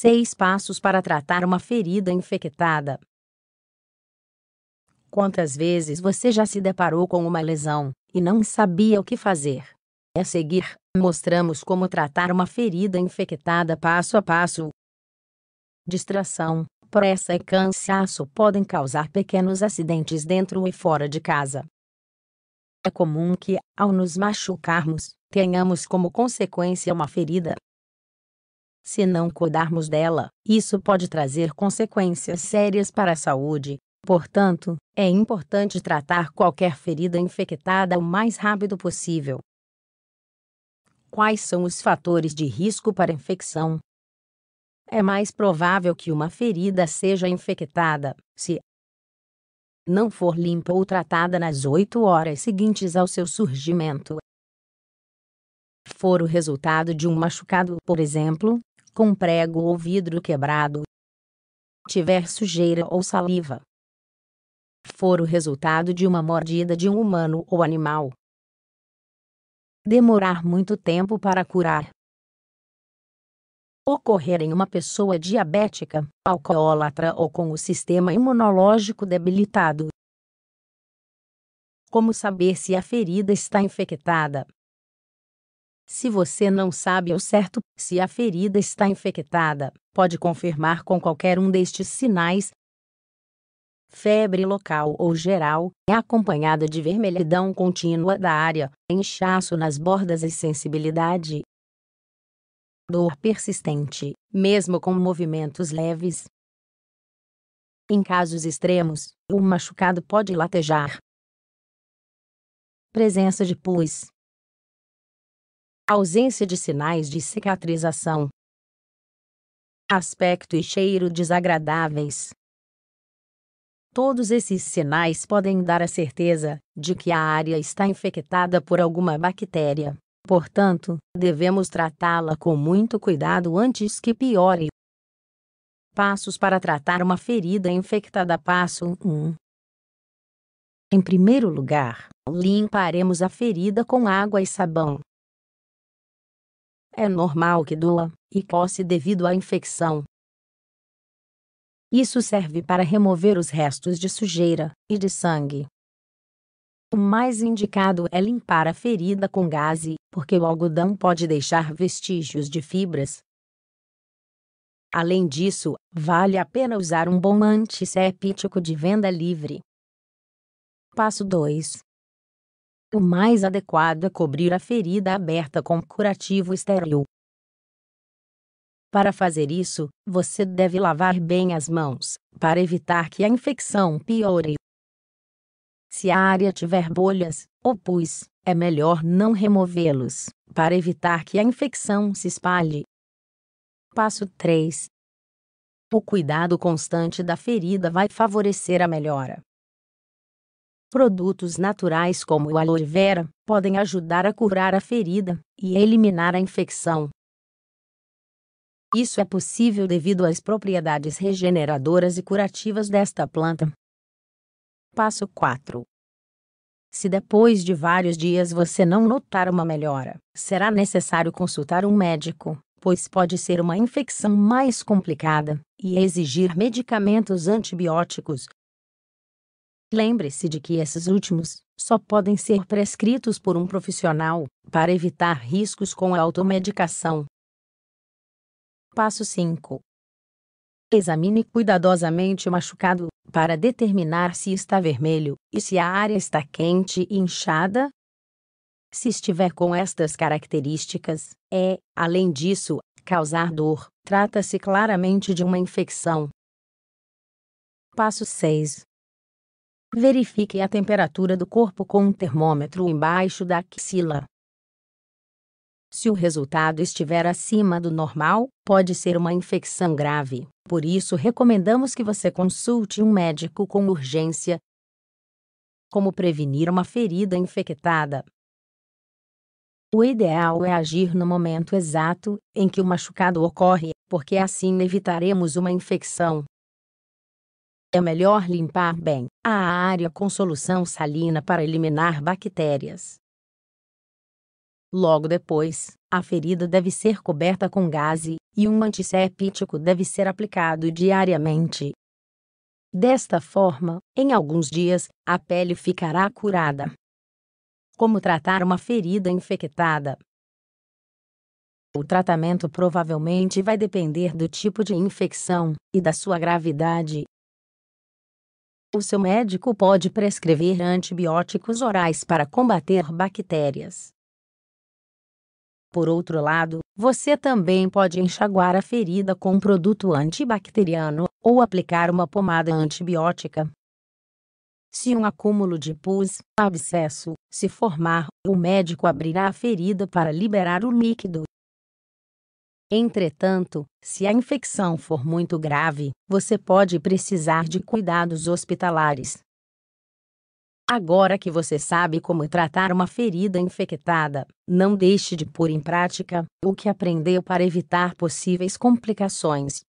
Seis passos para tratar uma ferida infectada. Quantas vezes você já se deparou com uma lesão e não sabia o que fazer? A seguir, mostramos como tratar uma ferida infectada passo a passo. Distração, pressa e cansaço podem causar pequenos acidentes dentro e fora de casa. É comum que, ao nos machucarmos, tenhamos como consequência uma ferida se não cuidarmos dela, isso pode trazer consequências sérias para a saúde. Portanto, é importante tratar qualquer ferida infectada o mais rápido possível. Quais são os fatores de risco para infecção? É mais provável que uma ferida seja infectada se não for limpa ou tratada nas oito horas seguintes ao seu surgimento. For o resultado de um machucado, por exemplo, com prego ou vidro quebrado, tiver sujeira ou saliva, for o resultado de uma mordida de um humano ou animal, demorar muito tempo para curar, ocorrer em uma pessoa diabética, alcoólatra ou com o sistema imunológico debilitado. Como saber se a ferida está infectada? Se você não sabe ao certo se a ferida está infectada, pode confirmar com qualquer um destes sinais. Febre local ou geral, é acompanhada de vermelhidão contínua da área, inchaço nas bordas e sensibilidade. Dor persistente, mesmo com movimentos leves. Em casos extremos, o machucado pode latejar. Presença de pus, ausência de sinais de cicatrização, aspecto e cheiro desagradáveis. Todos esses sinais podem dar a certeza de que a área está infectada por alguma bactéria. Portanto, devemos tratá-la com muito cuidado antes que piore. Passos para tratar uma ferida infectada passo 1. Em primeiro lugar, limparemos a ferida com água e sabão. É normal que doa e posse devido à infecção. Isso serve para remover os restos de sujeira e de sangue. O mais indicado é limpar a ferida com gaze, porque o algodão pode deixar vestígios de fibras. Além disso, vale a pena usar um bom antisséptico de venda livre. Passo 2. O mais adequado é cobrir a ferida aberta com curativo estéril. Para fazer isso, você deve lavar bem as mãos, para evitar que a infecção piore. Se a área tiver bolhas ou pus, é melhor não removê-los, para evitar que a infecção se espalhe. Passo 3. O cuidado constante da ferida vai favorecer a melhora. Produtos naturais como o aloe vera podem ajudar a curar a ferida e eliminar a infecção. Isso é possível devido às propriedades regeneradoras e curativas desta planta. Passo 4. Se depois de vários dias você não notar uma melhora, será necessário consultar um médico, pois pode ser uma infecção mais complicada e exigir medicamentos antibióticos Lembre-se de que esses últimos só podem ser prescritos por um profissional para evitar riscos com a automedicação. Passo 5. Examine cuidadosamente o machucado para determinar se está vermelho e se a área está quente e inchada. Se estiver com estas características, é, além disso, causar dor, trata-se claramente de uma infecção. Passo 6. Verifique a temperatura do corpo com um termômetro embaixo da axila. Se o resultado estiver acima do normal, pode ser uma infecção grave. Por isso, recomendamos que você consulte um médico com urgência. Como prevenir uma ferida infectada? O ideal é agir no momento exato em que o machucado ocorre, porque assim evitaremos uma infecção. É melhor limpar bem a área com solução salina para eliminar bactérias. Logo depois, a ferida deve ser coberta com gaze e um antisséptico deve ser aplicado diariamente. Desta forma, em alguns dias, a pele ficará curada. Como tratar uma ferida infectada? O tratamento provavelmente vai depender do tipo de infecção e da sua gravidade. O seu médico pode prescrever antibióticos orais para combater bactérias. Por outro lado, você também pode enxaguar a ferida com um produto antibacteriano ou aplicar uma pomada antibiótica. Se um acúmulo de pus, abscesso, se formar, o médico abrirá a ferida para liberar o líquido Entretanto, se a infecção for muito grave, você pode precisar de cuidados hospitalares. Agora que você sabe como tratar uma ferida infectada, não deixe de pôr em prática o que aprendeu para evitar possíveis complicações.